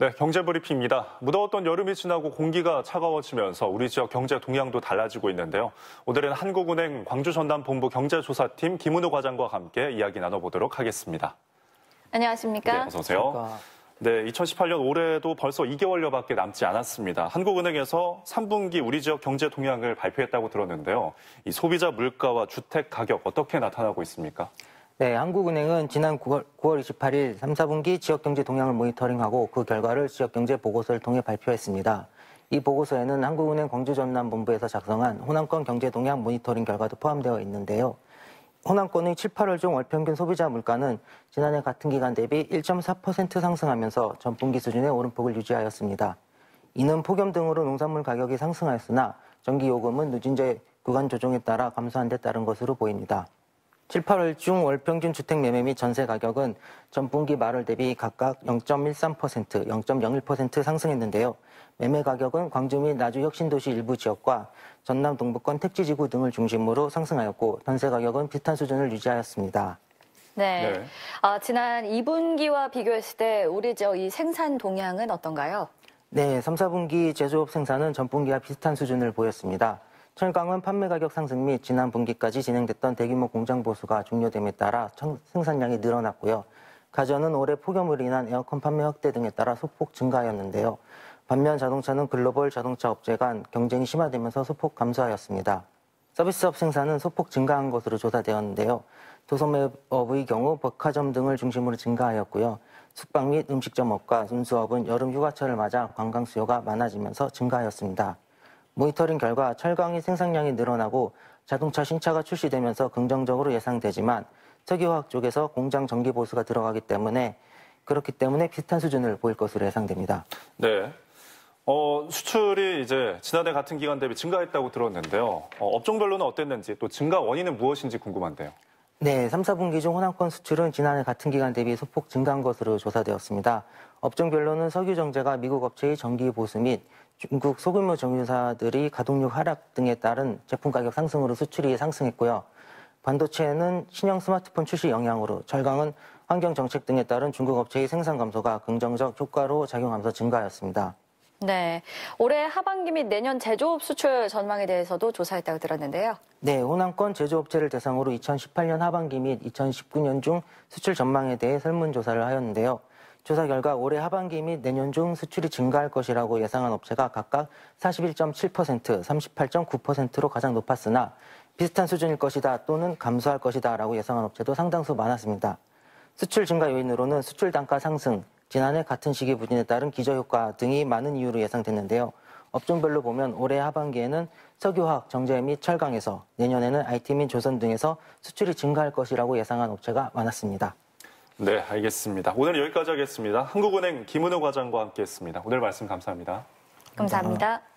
네, 경제브리핑입니다. 무더웠던 여름이 지나고 공기가 차가워지면서 우리 지역 경제 동향도 달라지고 있는데요. 오늘은 한국은행 광주전담본부 경제조사팀 김은우 과장과 함께 이야기 나눠보도록 하겠습니다. 안녕하십니까? 네, 어서 오세요. 네, 2018년 올해도 벌써 2개월여밖에 남지 않았습니다. 한국은행에서 3분기 우리 지역 경제 동향을 발표했다고 들었는데요. 이 소비자 물가와 주택 가격 어떻게 나타나고 있습니까? 네, 한국은행은 지난 9월, 9월 28일 3, 4분기 지역경제 동향을 모니터링하고 그 결과를 지역경제 보고서를 통해 발표했습니다. 이 보고서에는 한국은행 광주전남본부에서 작성한 호남권 경제 동향 모니터링 결과도 포함되어 있는데요. 호남권의 7, 8월 중 월평균 소비자 물가는 지난해 같은 기간 대비 1.4% 상승하면서 전분기 수준의 오름폭을 유지하였습니다. 이는 폭염 등으로 농산물 가격이 상승하였으나 전기요금은 누진제 구간 조정에 따라 감소한 데 따른 것으로 보입니다. 7, 8월 중 월평균 주택 매매 및 전세 가격은 전분기 말월 대비 각각 0.13%, 0.01% 상승했는데요. 매매 가격은 광주 및 나주 혁신도시 일부 지역과 전남 동북권 택지지구 등을 중심으로 상승하였고 전세 가격은 비슷한 수준을 유지하였습니다. 네. 네. 아, 지난 2분기와 비교했을 때 우리 지역 이 생산 동향은 어떤가요? 네, 3, 4분기 제조업 생산은 전분기와 비슷한 수준을 보였습니다. 철강은 판매 가격 상승 및 지난 분기까지 진행됐던 대규모 공장 보수가 종료됨에 따라 생산량이 늘어났고요. 가전은 올해 폭염으로 인한 에어컨 판매 확대 등에 따라 소폭 증가하였는데요. 반면 자동차는 글로벌 자동차 업체 간 경쟁이 심화되면서 소폭 감소하였습니다. 서비스업 생산은 소폭 증가한 것으로 조사되었는데요. 도소매업의 경우 백화점 등을 중심으로 증가하였고요. 숙박 및 음식점업과 운수업은 여름 휴가철을 맞아 관광 수요가 많아지면서 증가하였습니다. 모니터링 결과 철강의 생산량이 늘어나고 자동차 신차가 출시되면서 긍정적으로 예상되지만 석유화학 쪽에서 공장 정기 보수가 들어가기 때문에 그렇기 때문에 비슷한 수준을 보일 것으로 예상됩니다. 네. 어, 수출이 이제 지난해 같은 기간 대비 증가했다고 들었는데요. 어, 업종별로는 어땠는지 또 증가 원인은 무엇인지 궁금한데요. 네, 3, 4분기 중 호남권 수출은 지난해 같은 기간 대비 소폭 증가한 것으로 조사되었습니다. 업종별로는 석유 정제가 미국 업체의 정기 보수 및 중국 소규모 정유사들이 가동률 하락 등에 따른 제품 가격 상승으로 수출이 상승했고요. 반도체는 신형 스마트폰 출시 영향으로 절강은 환경 정책 등에 따른 중국 업체의 생산 감소가 긍정적 효과로 작용하면서 증가하였습니다. 네. 올해 하반기 및 내년 제조업 수출 전망에 대해서도 조사했다고 들었는데요. 네, 호남권 제조업체를 대상으로 2018년 하반기 및 2019년 중 수출 전망에 대해 설문조사를 하였는데요. 조사 결과 올해 하반기 및 내년 중 수출이 증가할 것이라고 예상한 업체가 각각 41.7%, 38.9%로 가장 높았으나 비슷한 수준일 것이다 또는 감소할 것이다 라고 예상한 업체도 상당수 많았습니다. 수출 증가 요인으로는 수출 단가 상승, 지난해 같은 시기 부진에 따른 기저효과 등이 많은 이유로 예상됐는데요. 업종별로 보면 올해 하반기에는 석유화학, 정제 및 철강에서 내년에는 IT 및 조선 등에서 수출이 증가할 것이라고 예상한 업체가 많았습니다. 네, 알겠습니다. 오늘 여기까지 하겠습니다. 한국은행 김은호 과장과 함께했습니다. 오늘 말씀 감사합니다. 감사합니다. 감사합니다.